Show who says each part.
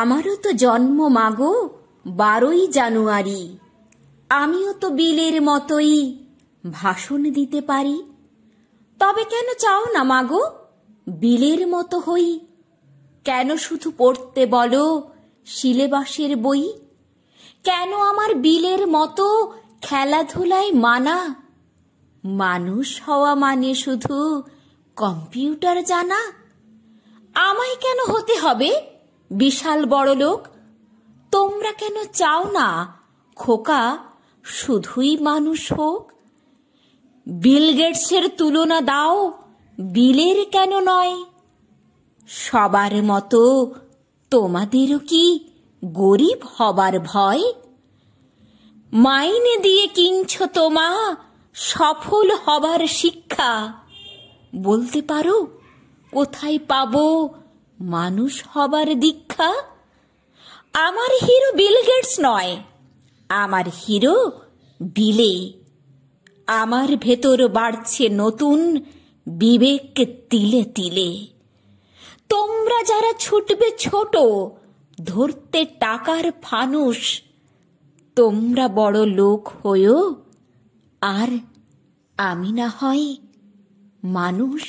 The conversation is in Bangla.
Speaker 1: আমারও তো জন্ম মাগো বারোই জানুয়ারি আমিও তো বিলের মতোই ভাষণ দিতে পারি তবে কেন চাও না মাগো বিলের মতো হই কেন শুধু পড়তে বলো সিলেবাসের বই কেন আমার বিলের মতো খেলাধুলায় মানা মানুষ হওয়া মানে শুধু কম্পিউটার জানা আমায় কেন হতে হবে বিশাল বড় লোক তোমরা কেন চাও না খোকা শুধুই মানুষ হোক বিল গেটসের তুলনা দাও বিলের কেন নয় সবার মতো তোমাদেরও কি গরিব হবার ভয় মাইনে দিয়ে কিনছ তোমা সফল হবার শিক্ষা বলতে পারো কোথায় পাবো মানুষ হবার দীক্ষা আমার হিরো বিল গেটস নয় আমার হিরো বিলে আমার ভেতর বাড়ছে নতুন বিবেক তিলে তিলে তোমরা যারা ছুটবে ছোট ধরতে টাকার ফানুষ তোমরা বড় লোক হয়েও আর আমি না হয় মানুষ